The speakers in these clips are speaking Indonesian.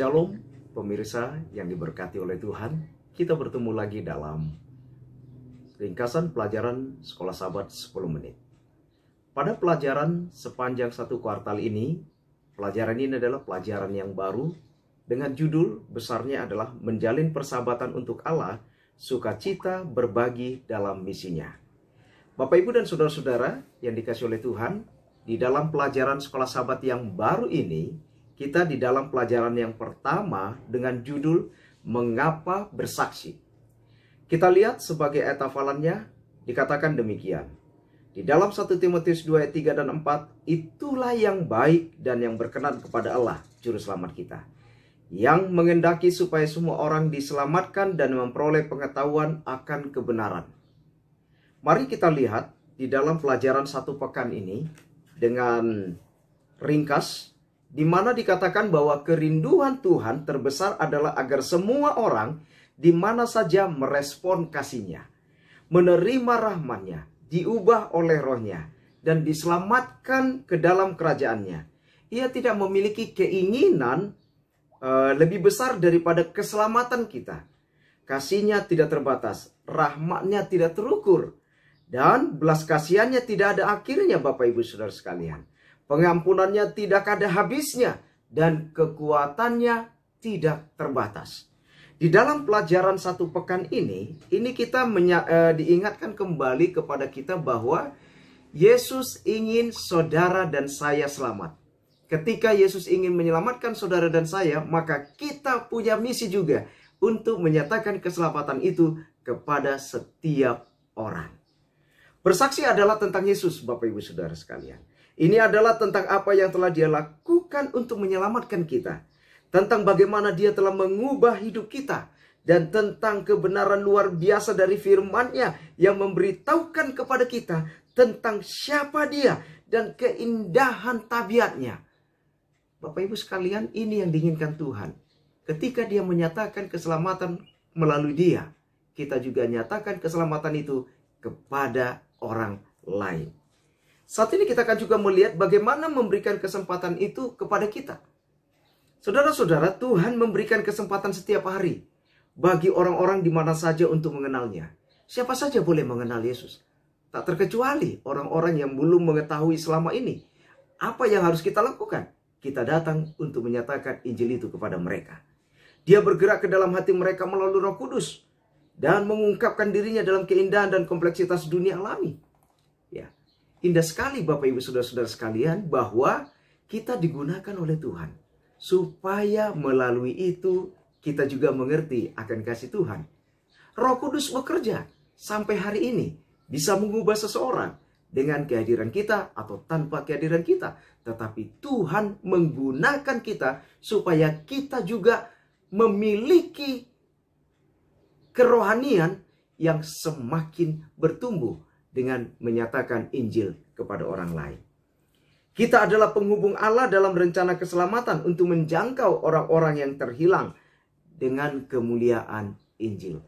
Shalom, pemirsa yang diberkati oleh Tuhan. Kita bertemu lagi dalam ringkasan pelajaran Sekolah Sabat 10 menit. Pada pelajaran sepanjang satu kuartal ini, pelajaran ini adalah pelajaran yang baru dengan judul besarnya adalah menjalin persahabatan untuk Allah, sukacita berbagi dalam misinya. Bapak Ibu dan saudara-saudara yang dikasih oleh Tuhan, di dalam pelajaran Sekolah Sabat yang baru ini, kita di dalam pelajaran yang pertama dengan judul Mengapa Bersaksi. Kita lihat sebagai etafalannya dikatakan demikian. Di dalam 1 Timotius 2 ayat 3 dan 4, itulah yang baik dan yang berkenan kepada Allah, juru selamat kita. Yang mengendaki supaya semua orang diselamatkan dan memperoleh pengetahuan akan kebenaran. Mari kita lihat di dalam pelajaran satu pekan ini dengan ringkas di mana dikatakan bahwa kerinduan Tuhan terbesar adalah agar semua orang di mana saja merespon kasihnya, menerima rahmatnya, diubah oleh rohnya, dan diselamatkan ke dalam kerajaannya. Ia tidak memiliki keinginan uh, lebih besar daripada keselamatan kita. Kasihnya tidak terbatas, rahmatnya tidak terukur, dan belas kasihannya tidak ada akhirnya Bapak Ibu Saudara sekalian pengampunannya tidak ada habisnya, dan kekuatannya tidak terbatas. Di dalam pelajaran satu pekan ini, ini kita eh, diingatkan kembali kepada kita bahwa Yesus ingin saudara dan saya selamat. Ketika Yesus ingin menyelamatkan saudara dan saya, maka kita punya misi juga untuk menyatakan keselamatan itu kepada setiap orang. Bersaksi adalah tentang Yesus, Bapak Ibu Saudara sekalian. Ini adalah tentang apa yang telah dia lakukan untuk menyelamatkan kita. Tentang bagaimana dia telah mengubah hidup kita. Dan tentang kebenaran luar biasa dari firmannya yang memberitahukan kepada kita tentang siapa dia dan keindahan tabiatnya. Bapak Ibu sekalian, ini yang diinginkan Tuhan. Ketika dia menyatakan keselamatan melalui dia, kita juga nyatakan keselamatan itu kepada orang lain. Saat ini kita akan juga melihat bagaimana memberikan kesempatan itu kepada kita. Saudara-saudara, Tuhan memberikan kesempatan setiap hari bagi orang-orang di mana saja untuk mengenalnya. Siapa saja boleh mengenal Yesus. Tak terkecuali orang-orang yang belum mengetahui selama ini. Apa yang harus kita lakukan? Kita datang untuk menyatakan Injil itu kepada mereka. Dia bergerak ke dalam hati mereka melalui roh kudus. Dan mengungkapkan dirinya dalam keindahan dan kompleksitas dunia alami. Indah sekali Bapak Ibu Saudara-saudara sekalian bahwa kita digunakan oleh Tuhan supaya melalui itu kita juga mengerti akan kasih Tuhan. Roh Kudus bekerja sampai hari ini bisa mengubah seseorang dengan kehadiran kita atau tanpa kehadiran kita, tetapi Tuhan menggunakan kita supaya kita juga memiliki kerohanian yang semakin bertumbuh dengan menyatakan Injil kepada orang lain. Kita adalah penghubung Allah dalam rencana keselamatan untuk menjangkau orang-orang yang terhilang dengan kemuliaan Injil.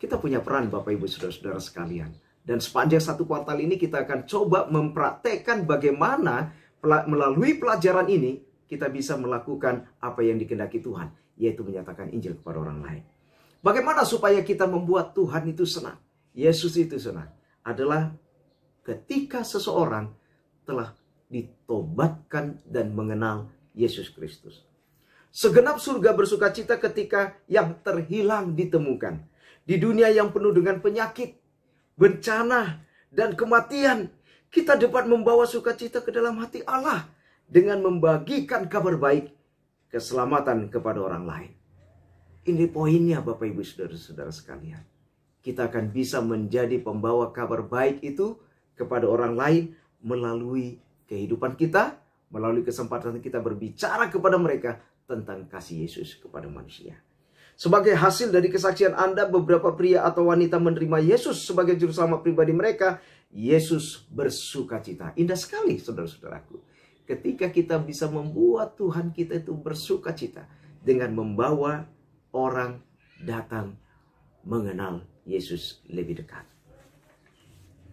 Kita punya peran Bapak Ibu Saudara-saudara sekalian. Dan sepanjang satu kuartal ini kita akan coba mempraktekkan bagaimana melalui pelajaran ini kita bisa melakukan apa yang dikehendaki Tuhan. Yaitu menyatakan Injil kepada orang lain. Bagaimana supaya kita membuat Tuhan itu senang? Yesus itu senang adalah ketika seseorang telah ditobatkan dan mengenal Yesus Kristus. Segenap surga bersuka cita ketika yang terhilang ditemukan. Di dunia yang penuh dengan penyakit, bencana, dan kematian, kita dapat membawa sukacita ke dalam hati Allah dengan membagikan kabar baik keselamatan kepada orang lain. Ini poinnya Bapak Ibu Saudara-saudara sekalian kita akan bisa menjadi pembawa kabar baik itu kepada orang lain melalui kehidupan kita, melalui kesempatan kita berbicara kepada mereka tentang kasih Yesus kepada manusia. Sebagai hasil dari kesaksian Anda, beberapa pria atau wanita menerima Yesus sebagai juru pribadi mereka. Yesus bersuka cita. Indah sekali, saudara-saudaraku. Ketika kita bisa membuat Tuhan kita itu bersuka cita dengan membawa orang datang mengenal Yesus lebih dekat.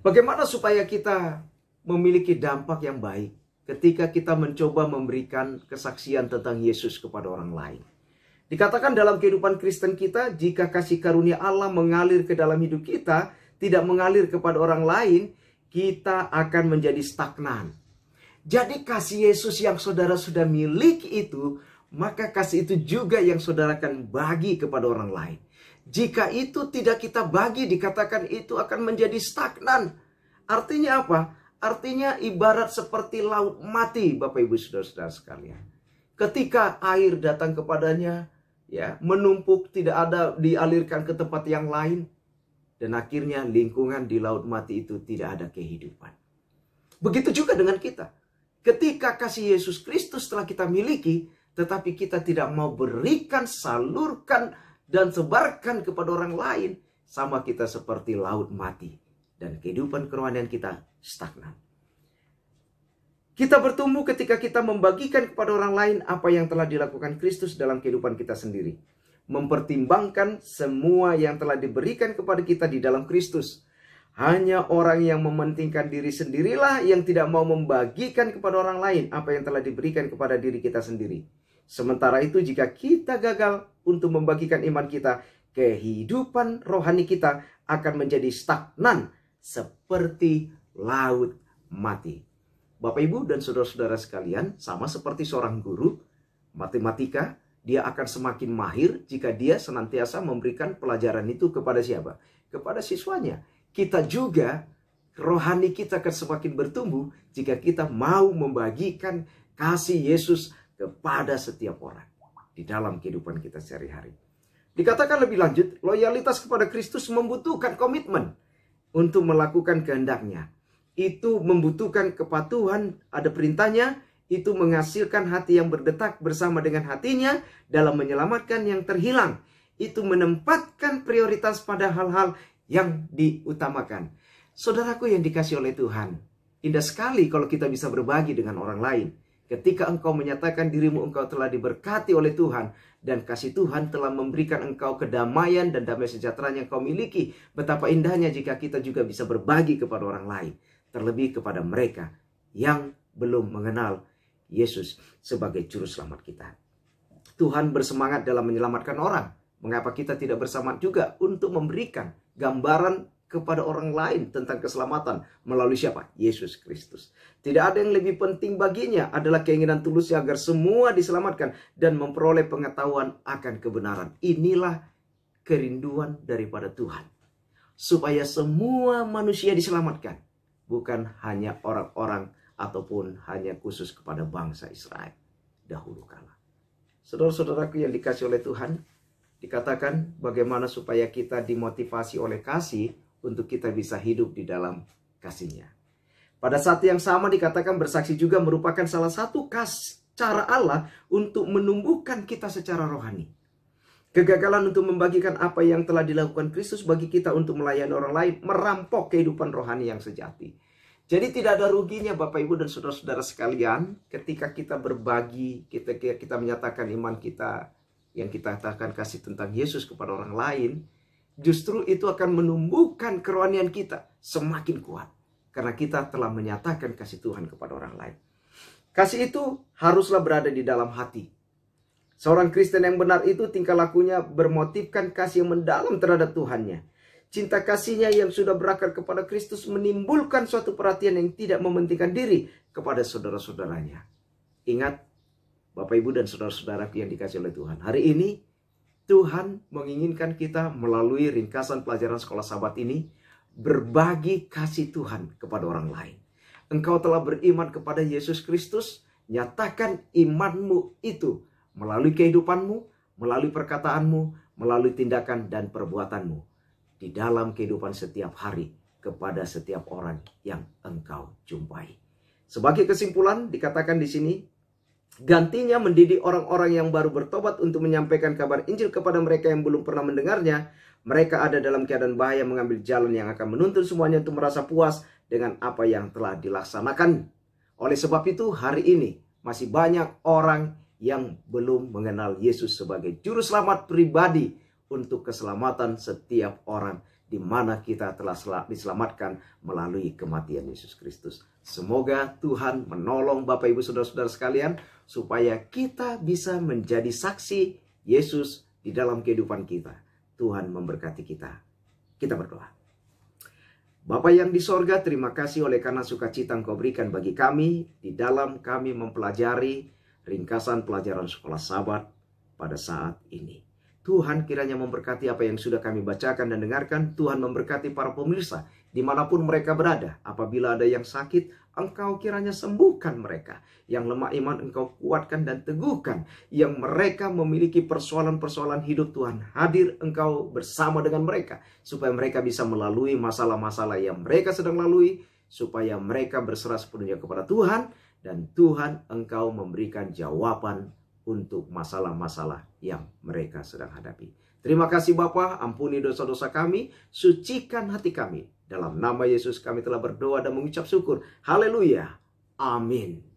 Bagaimana supaya kita memiliki dampak yang baik ketika kita mencoba memberikan kesaksian tentang Yesus kepada orang lain? Dikatakan dalam kehidupan Kristen kita, jika kasih karunia Allah mengalir ke dalam hidup kita, tidak mengalir kepada orang lain, kita akan menjadi stagnan. Jadi kasih Yesus yang saudara sudah miliki itu, maka kasih itu juga yang saudara akan bagi kepada orang lain. Jika itu tidak kita bagi, dikatakan itu akan menjadi stagnan. Artinya apa? Artinya ibarat seperti laut mati, Bapak Ibu Saudara-saudara sekalian. Ketika air datang kepadanya, ya, menumpuk tidak ada dialirkan ke tempat yang lain dan akhirnya lingkungan di laut mati itu tidak ada kehidupan. Begitu juga dengan kita. Ketika kasih Yesus Kristus telah kita miliki, tetapi kita tidak mau berikan, salurkan, dan sebarkan kepada orang lain, sama kita seperti laut mati dan kehidupan kerohanian kita stagnan. Kita bertumbuh ketika kita membagikan kepada orang lain apa yang telah dilakukan Kristus dalam kehidupan kita sendiri. Mempertimbangkan semua yang telah diberikan kepada kita di dalam Kristus. Hanya orang yang mementingkan diri sendirilah yang tidak mau membagikan kepada orang lain apa yang telah diberikan kepada diri kita sendiri. Sementara itu jika kita gagal untuk membagikan iman kita, kehidupan rohani kita akan menjadi stagnan seperti laut mati. Bapak Ibu dan saudara-saudara sekalian, sama seperti seorang guru matematika, dia akan semakin mahir jika dia senantiasa memberikan pelajaran itu kepada siapa? Kepada siswanya. Kita juga rohani kita akan semakin bertumbuh jika kita mau membagikan kasih Yesus kepada setiap orang di dalam kehidupan kita sehari-hari. Dikatakan lebih lanjut, loyalitas kepada Kristus membutuhkan komitmen untuk melakukan kehendaknya. Itu membutuhkan kepatuhan, ada perintahnya, itu menghasilkan hati yang berdetak bersama dengan hatinya dalam menyelamatkan yang terhilang. Itu menempatkan prioritas pada hal-hal yang diutamakan. Saudaraku yang dikasih oleh Tuhan, indah sekali kalau kita bisa berbagi dengan orang lain. Ketika engkau menyatakan dirimu engkau telah diberkati oleh Tuhan dan kasih Tuhan telah memberikan engkau kedamaian dan damai sejahtera yang kau miliki. Betapa indahnya jika kita juga bisa berbagi kepada orang lain, terlebih kepada mereka yang belum mengenal Yesus sebagai juru selamat kita. Tuhan bersemangat dalam menyelamatkan orang. Mengapa kita tidak bersama juga untuk memberikan gambaran kepada orang lain tentang keselamatan melalui siapa? Yesus Kristus. Tidak ada yang lebih penting baginya adalah keinginan tulusnya agar semua diselamatkan dan memperoleh pengetahuan akan kebenaran. Inilah kerinduan daripada Tuhan. Supaya semua manusia diselamatkan. Bukan hanya orang-orang ataupun hanya khusus kepada bangsa Israel dahulu kala. Saudara-saudaraku yang dikasih oleh Tuhan, dikatakan bagaimana supaya kita dimotivasi oleh kasih untuk kita bisa hidup di dalam kasihnya. Pada saat yang sama dikatakan bersaksi juga merupakan salah satu kas cara Allah untuk menumbuhkan kita secara rohani. Kegagalan untuk membagikan apa yang telah dilakukan Kristus bagi kita untuk melayani orang lain merampok kehidupan rohani yang sejati. Jadi tidak ada ruginya Bapak Ibu dan saudara-saudara sekalian ketika kita berbagi, kita kita menyatakan iman kita yang kita katakan kasih tentang Yesus kepada orang lain, justru itu akan menumbuhkan kerohanian kita semakin kuat. Karena kita telah menyatakan kasih Tuhan kepada orang lain. Kasih itu haruslah berada di dalam hati. Seorang Kristen yang benar itu tingkah lakunya bermotifkan kasih yang mendalam terhadap Tuhannya. Cinta kasihnya yang sudah berakar kepada Kristus menimbulkan suatu perhatian yang tidak mementingkan diri kepada saudara-saudaranya. Ingat, Bapak Ibu dan saudara-saudara yang dikasih oleh Tuhan. Hari ini Tuhan menginginkan kita melalui ringkasan pelajaran sekolah sahabat ini berbagi kasih Tuhan kepada orang lain. Engkau telah beriman kepada Yesus Kristus, nyatakan imanmu itu melalui kehidupanmu, melalui perkataanmu, melalui tindakan dan perbuatanmu di dalam kehidupan setiap hari kepada setiap orang yang engkau jumpai. Sebagai kesimpulan dikatakan di sini gantinya mendidik orang-orang yang baru bertobat untuk menyampaikan kabar Injil kepada mereka yang belum pernah mendengarnya, mereka ada dalam keadaan bahaya mengambil jalan yang akan menuntun semuanya untuk merasa puas dengan apa yang telah dilaksanakan. Oleh sebab itu, hari ini masih banyak orang yang belum mengenal Yesus sebagai juru selamat pribadi untuk keselamatan setiap orang di mana kita telah diselamatkan melalui kematian Yesus Kristus. Semoga Tuhan menolong Bapak Ibu Saudara-saudara sekalian supaya kita bisa menjadi saksi Yesus di dalam kehidupan kita. Tuhan memberkati kita. Kita berdoa. Bapa yang di sorga, terima kasih oleh karena sukacita engkau berikan bagi kami. Di dalam kami mempelajari ringkasan pelajaran sekolah sabat pada saat ini. Tuhan kiranya memberkati apa yang sudah kami bacakan dan dengarkan. Tuhan memberkati para pemirsa dimanapun mereka berada. Apabila ada yang sakit, engkau kiranya sembuhkan mereka. Yang lemah iman engkau kuatkan dan teguhkan. Yang mereka memiliki persoalan-persoalan hidup Tuhan. Hadir engkau bersama dengan mereka. Supaya mereka bisa melalui masalah-masalah yang mereka sedang lalui. Supaya mereka berserah sepenuhnya kepada Tuhan. Dan Tuhan engkau memberikan jawaban untuk masalah-masalah yang mereka sedang hadapi. Terima kasih Bapak, ampuni dosa-dosa kami, sucikan hati kami. Dalam nama Yesus kami telah berdoa dan mengucap syukur. Haleluya. Amin.